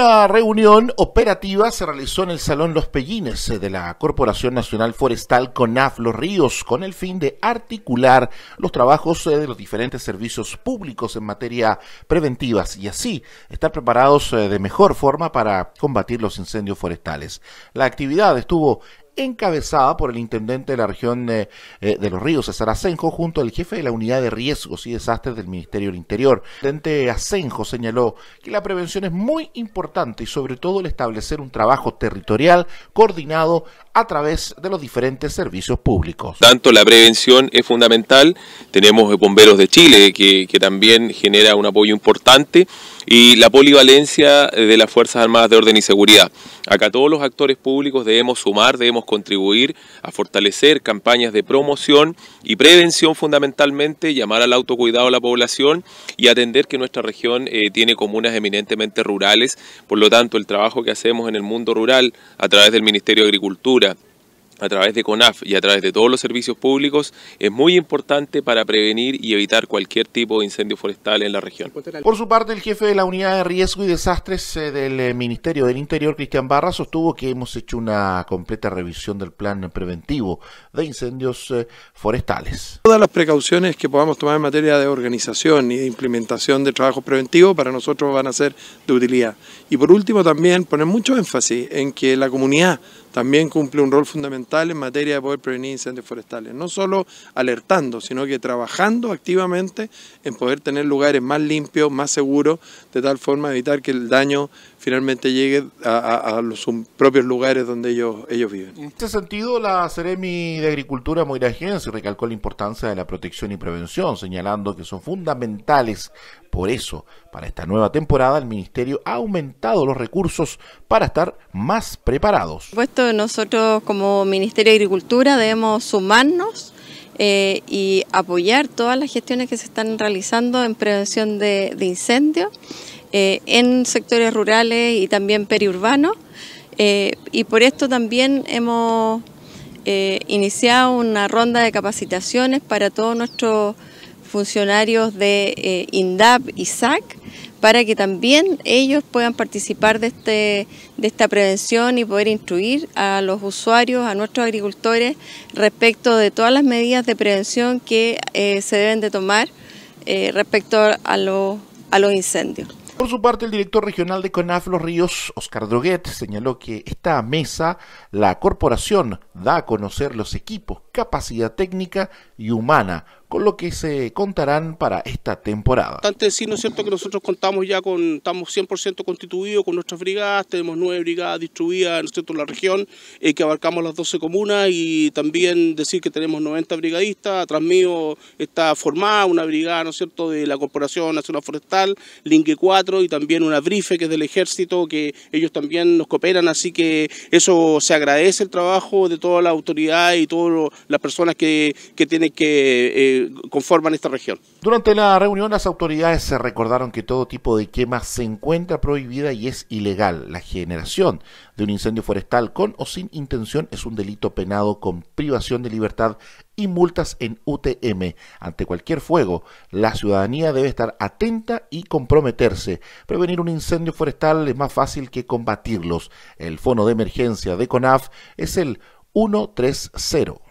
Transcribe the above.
La reunión operativa se realizó en el Salón Los Pellines eh, de la Corporación Nacional Forestal CONAF Los Ríos con el fin de articular los trabajos eh, de los diferentes servicios públicos en materia preventiva y así estar preparados eh, de mejor forma para combatir los incendios forestales. La actividad estuvo encabezada por el intendente de la región eh, eh, de, Los Ríos, César Asenjo, junto al jefe de la unidad de riesgos y desastres del Ministerio del Interior. El intendente Asenjo señaló que la prevención es muy importante y sobre todo el establecer un trabajo territorial coordinado a través de los diferentes servicios públicos. Tanto la prevención es fundamental, tenemos bomberos de Chile que también genera un apoyo importante y la polivalencia eh, de las Fuerzas Armadas de Orden y Seguridad. Acá todos los actores públicos debemos sumar, debemos contribuir a fortalecer campañas de promoción y prevención fundamentalmente, llamar al autocuidado a la población y atender que nuestra región eh, tiene comunas eminentemente rurales, por lo tanto el trabajo que hacemos en el mundo rural a través del Ministerio de Agricultura, a través de CONAF y a través de todos los servicios públicos es muy importante para prevenir y evitar cualquier tipo de incendio forestal en la región. Por su parte, el jefe de la Unidad de Riesgo y Desastres eh, del eh, Ministerio del Interior, Cristian Barra, sostuvo que hemos hecho una completa revisión del plan preventivo de incendios eh, forestales. Todas las precauciones que podamos tomar en materia de organización y de implementación de trabajos preventivos para nosotros van a ser de utilidad. Y por último, también poner mucho énfasis en que la comunidad también cumple un rol fundamental en materia de poder prevenir incendios forestales, no solo alertando, sino que trabajando activamente en poder tener lugares más limpios, más seguros, de tal forma evitar que el daño finalmente llegue a, los propios lugares donde ellos, ellos viven. En este sentido, la Ceremi de Agricultura se recalcó la importancia de la protección y prevención, señalando que son fundamentales por eso para esta nueva temporada, el Ministerio ha aumentado los recursos para estar más preparados. Por supuesto, nosotros como Ministerio de Agricultura debemos sumarnos eh, y apoyar todas las gestiones que se están realizando en prevención de, incendios eh, en sectores rurales y también periurbanos. Eh, y por esto también hemos iniciado una ronda de capacitaciones para todos nuestros funcionarios de INDAP y SAC para que también ellos puedan participar este, de, esta prevención y poder instruir a los usuarios, a nuestros agricultores, respecto de todas las medidas de prevención que eh, se deben de tomar eh, respecto a, a los incendios. Por su parte, el director regional de CONAF Los Ríos, Oscar Droguet, señaló que esta mesa, la corporación, da a conocer los equipos, capacidad técnica y humana con lo que se contarán para esta temporada. Antes de decir, ¿no es cierto?, que nosotros contamos ya con, estamos 100% constituidos con nuestras brigadas, tenemos nueve brigadas distribuidas ¿no en la región, eh, que abarcamos las 12 comunas y también decir que tenemos 90 brigadistas, atrás mío está formada una brigada, ¿no es cierto?, de la Corporación Nacional Forestal, Lingue 4 y también una brife que es del Ejército, que ellos también nos cooperan, así que eso se agradece el trabajo de toda la autoridad y todas las personas que, tienen que... Eh, eh, conforman esta región. Durante la reunión las autoridades se recordaron que todo tipo de quema se encuentra prohibida y es ilegal. La generación de un incendio forestal con o sin intención es un delito penado con privación de libertad y multas en UTM. Ante cualquier fuego, la ciudadanía debe estar atenta y comprometerse. Prevenir un incendio forestal es más fácil que combatirlos. El fondo de emergencia de CONAF es el 130.